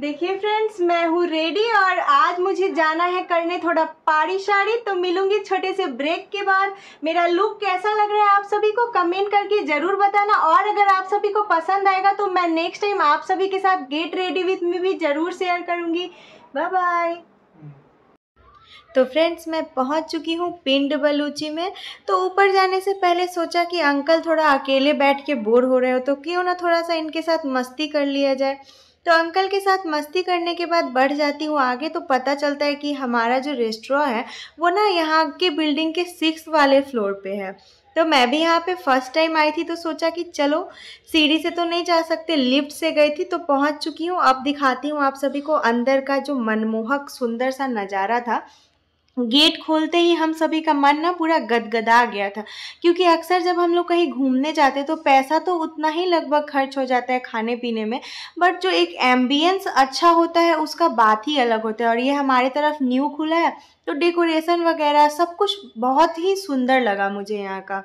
देखिए फ्रेंड्स मैं हूँ रेडी और आज मुझे जाना है करने थोड़ा पाड़ी शाड़ी तो मिलूंगी छोटे से ब्रेक के बाद मेरा लुक कैसा लग रहा है आप सभी को कमेंट करके ज़रूर बताना और अगर आप सभी को पसंद आएगा तो मैं नेक्स्ट टाइम आप सभी के साथ गेट रेडी विथ में भी ज़रूर शेयर करूँगी बाय बाय तो फ्रेंड्स मैं पहुंच चुकी हूँ पिंड बलूची में तो ऊपर जाने से पहले सोचा कि अंकल थोड़ा अकेले बैठ के बोर हो रहे हो तो क्यों ना थोड़ा सा इनके साथ मस्ती कर लिया जाए तो अंकल के साथ मस्ती करने के बाद बढ़ जाती हूँ आगे तो पता चलता है कि हमारा जो रेस्टोरा है वो ना यहाँ के बिल्डिंग के सिक्स वाले फ्लोर पे है तो मैं भी यहाँ पे फर्स्ट टाइम आई थी तो सोचा कि चलो सीढ़ी से तो नहीं जा सकते लिफ्ट से गई थी तो पहुँच चुकी हूँ अब दिखाती हूँ आप सभी को अंदर का जो मनमोहक सुंदर सा नज़ारा था गेट खोलते ही हम सभी का मन ना पूरा गदगदा गया था क्योंकि अक्सर जब हम लोग कहीं घूमने जाते तो पैसा तो उतना ही लगभग खर्च हो जाता है खाने पीने में बट जो एक एम्बियंस अच्छा होता है उसका बात ही अलग होता है और ये हमारे तरफ न्यू खुला है तो डेकोरेशन वगैरह सब कुछ बहुत ही सुंदर लगा मुझे यहाँ का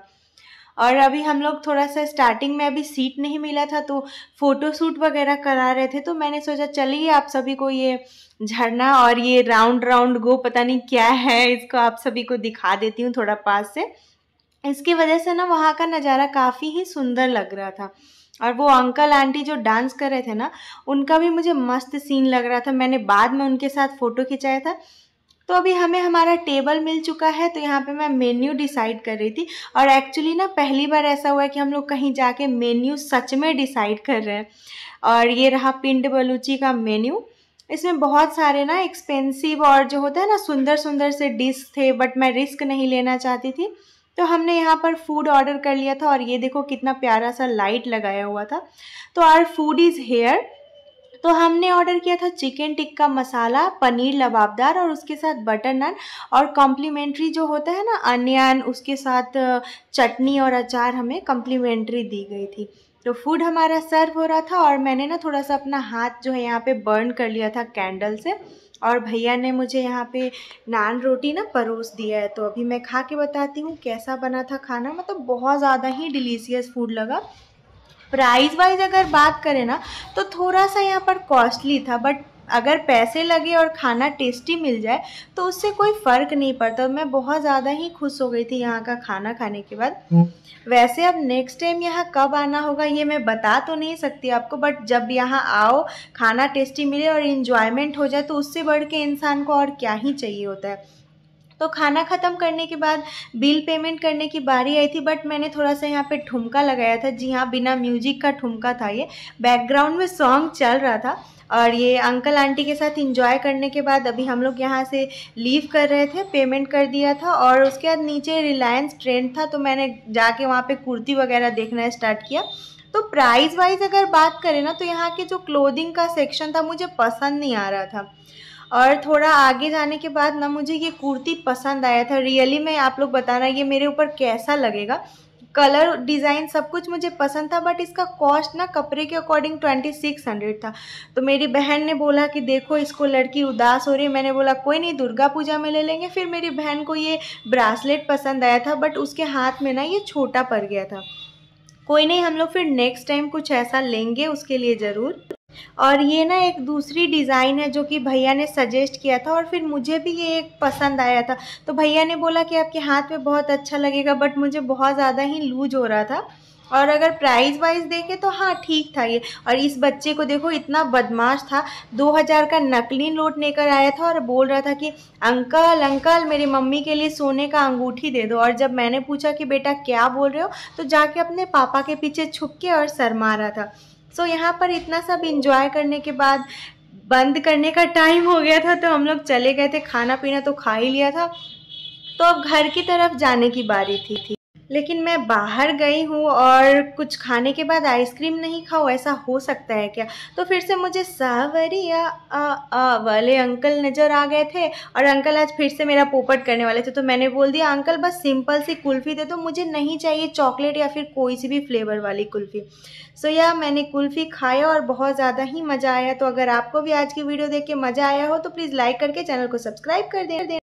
और अभी हम लोग थोड़ा सा स्टार्टिंग में अभी सीट नहीं मिला था तो फ़ोटोशूट वगैरह करा रहे थे तो मैंने सोचा चलिए आप सभी को ये झरना और ये राउंड राउंड गो पता नहीं क्या है इसको आप सभी को दिखा देती हूँ थोड़ा पास से इसकी वजह से ना वहाँ का नज़ारा काफ़ी ही सुंदर लग रहा था और वो अंकल आंटी जो डांस कर रहे थे ना उनका भी मुझे मस्त सीन लग रहा था मैंने बाद में उनके साथ फ़ोटो खिंचाया था तो अभी हमें हमारा टेबल मिल चुका है तो यहाँ पे मैं मेन्यू डिसाइड कर रही थी और एक्चुअली ना पहली बार ऐसा हुआ है कि हम लोग कहीं जाके मेन्यू सच में डिसाइड कर रहे हैं और ये रहा पिंड बलूची का मेन्यू इसमें बहुत सारे ना एक्सपेंसिव और जो होता है ना सुंदर सुंदर से डिश थे बट मैं रिस्क नहीं लेना चाहती थी तो हमने यहाँ पर फूड ऑर्डर कर लिया था और ये देखो कितना प्यारा सा लाइट लगाया हुआ था तो आर फूड इज़ हेयर तो हमने ऑर्डर किया था चिकन टिक्का मसाला पनीर लबाबदार और उसके साथ बटर नान और कॉम्प्लीमेंट्री जो होता है ना अनियन उसके साथ चटनी और अचार हमें कॉम्प्लीमेंट्री दी गई थी तो फूड हमारा सर्व हो रहा था और मैंने ना थोड़ा सा अपना हाथ जो है यहाँ पे बर्न कर लिया था कैंडल से और भैया ने मुझे यहाँ पे नान रोटी ना परोस दिया है तो अभी मैं खा के बताती हूँ कैसा बना था खाना मतलब बहुत ज़्यादा ही डिलीशियस फूड लगा प्राइस वाइज अगर बात करें ना तो थोड़ा सा यहाँ पर कॉस्टली था बट अगर पैसे लगे और खाना टेस्टी मिल जाए तो उससे कोई फ़र्क नहीं पड़ता मैं बहुत ज़्यादा ही खुश हो गई थी यहाँ का खाना खाने के बाद हम्म। वैसे अब नेक्स्ट टाइम यहाँ कब आना होगा ये मैं बता तो नहीं सकती आपको बट जब यहाँ आओ खाना टेस्टी मिले और इन्जॉयमेंट हो जाए तो उससे बढ़ के इंसान को और क्या ही चाहिए होता है तो खाना ख़त्म करने के बाद बिल पेमेंट करने की बारी आई थी बट मैंने थोड़ा सा यहाँ पे ठुमका लगाया था जी हाँ बिना म्यूजिक का ठुमका था ये बैकग्राउंड में सॉन्ग चल रहा था और ये अंकल आंटी के साथ इंजॉय करने के बाद अभी हम लोग यहाँ से लीव कर रहे थे पेमेंट कर दिया था और उसके बाद नीचे रिलायंस ट्रेंड था तो मैंने जाके वहाँ पर कुर्ती वगैरह देखना स्टार्ट किया तो प्राइस वाइज अगर बात करें ना तो यहाँ के जो क्लोदिंग का सेक्शन था मुझे पसंद नहीं आ रहा था और थोड़ा आगे जाने के बाद ना मुझे ये कुर्ती पसंद आया था रियली मैं आप लोग बताना ये मेरे ऊपर कैसा लगेगा कलर डिज़ाइन सब कुछ मुझे पसंद था बट इसका कॉस्ट ना कपड़े के अकॉर्डिंग ट्वेंटी सिक्स हंड्रेड था तो मेरी बहन ने बोला कि देखो इसको लड़की उदास हो रही है मैंने बोला कोई नहीं दुर्गा पूजा में ले लेंगे फिर मेरी बहन को ये ब्रासलेट पसंद आया था बट उसके हाथ में ना ये छोटा पड़ गया था कोई नहीं हम लोग फिर नेक्स्ट टाइम कुछ ऐसा लेंगे उसके लिए ज़रूर और ये ना एक दूसरी डिज़ाइन है जो कि भैया ने सजेस्ट किया था और फिर मुझे भी ये एक पसंद आया था तो भैया ने बोला कि आपके हाथ में बहुत अच्छा लगेगा बट मुझे बहुत ज़्यादा ही लूज हो रहा था और अगर प्राइस वाइज देखें तो हाँ ठीक था ये और इस बच्चे को देखो इतना बदमाश था 2000 का नकली नोट लेकर आया था और बोल रहा था कि अंकल अंकल मेरी मम्मी के लिए सोने का अंगूठी दे दो और जब मैंने पूछा कि बेटा क्या बोल रहे हो तो जाके अपने पापा के पीछे छुप के और सर रहा था सो so, यहाँ पर इतना सब इंजॉय करने के बाद बंद करने का टाइम हो गया था तो हम लोग चले गए थे खाना पीना तो खा ही लिया था तो अब घर की तरफ जाने की बारी थी थी लेकिन मैं बाहर गई हूँ और कुछ खाने के बाद आइसक्रीम नहीं खाऊँ ऐसा हो सकता है क्या तो फिर से मुझे सावरिया आ, आ वाले अंकल नज़र आ गए थे और अंकल आज फिर से मेरा पोपट करने वाले थे तो मैंने बोल दिया अंकल बस सिंपल सी कुल्फ़ी दे दो तो मुझे नहीं चाहिए चॉकलेट या फिर कोई सी भी फ्लेवर वाली कुल्फ़ी सो या मैंने कुल्फ़ी खाया और बहुत ज़्यादा ही मज़ा आया तो अगर आपको भी आज की वीडियो देख के मज़ा आया हो तो प्लीज़ लाइक करके चैनल को सब्सक्राइब कर दे